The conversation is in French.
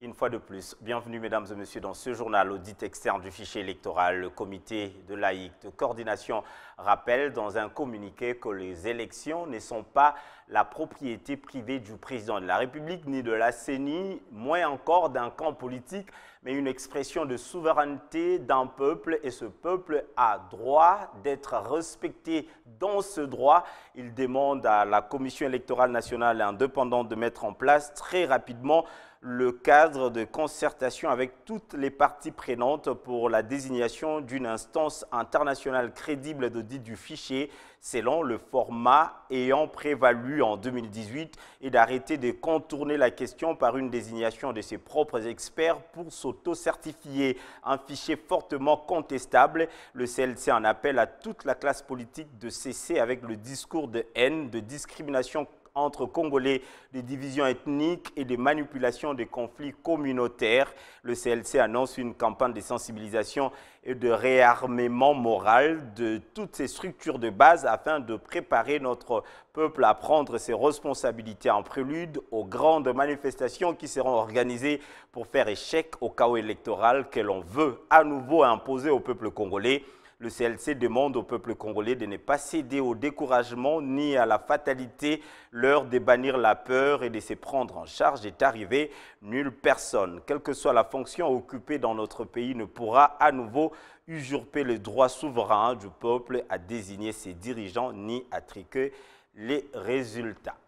Une fois de plus, bienvenue mesdames et messieurs dans ce journal audit externe du fichier électoral. Le comité de laïc de coordination rappelle dans un communiqué que les élections ne sont pas la propriété privée du président de la République ni de la CENI, moins encore d'un camp politique, mais une expression de souveraineté d'un peuple et ce peuple a droit d'être respecté dans ce droit. Il demande à la Commission électorale nationale indépendante de mettre en place très rapidement le cadre de concertation avec toutes les parties prenantes pour la désignation d'une instance internationale crédible d'audit du fichier selon le format ayant prévalu en 2018 et d'arrêter de contourner la question par une désignation de ses propres experts pour s'auto-certifier un fichier fortement contestable. Le CLC en appelle à toute la classe politique de cesser avec le discours de haine, de discrimination entre Congolais, des divisions ethniques et des manipulations des conflits communautaires. Le CLC annonce une campagne de sensibilisation et de réarmement moral de toutes ces structures de base afin de préparer notre peuple à prendre ses responsabilités en prélude aux grandes manifestations qui seront organisées pour faire échec au chaos électoral que l'on veut à nouveau imposer au peuple congolais. Le CLC demande au peuple congolais de ne pas céder au découragement ni à la fatalité, l'heure de bannir la peur et de se prendre en charge est arrivée. Nulle personne, quelle que soit la fonction occupée dans notre pays, ne pourra à nouveau usurper le droit souverain du peuple à désigner ses dirigeants ni à triquer les résultats.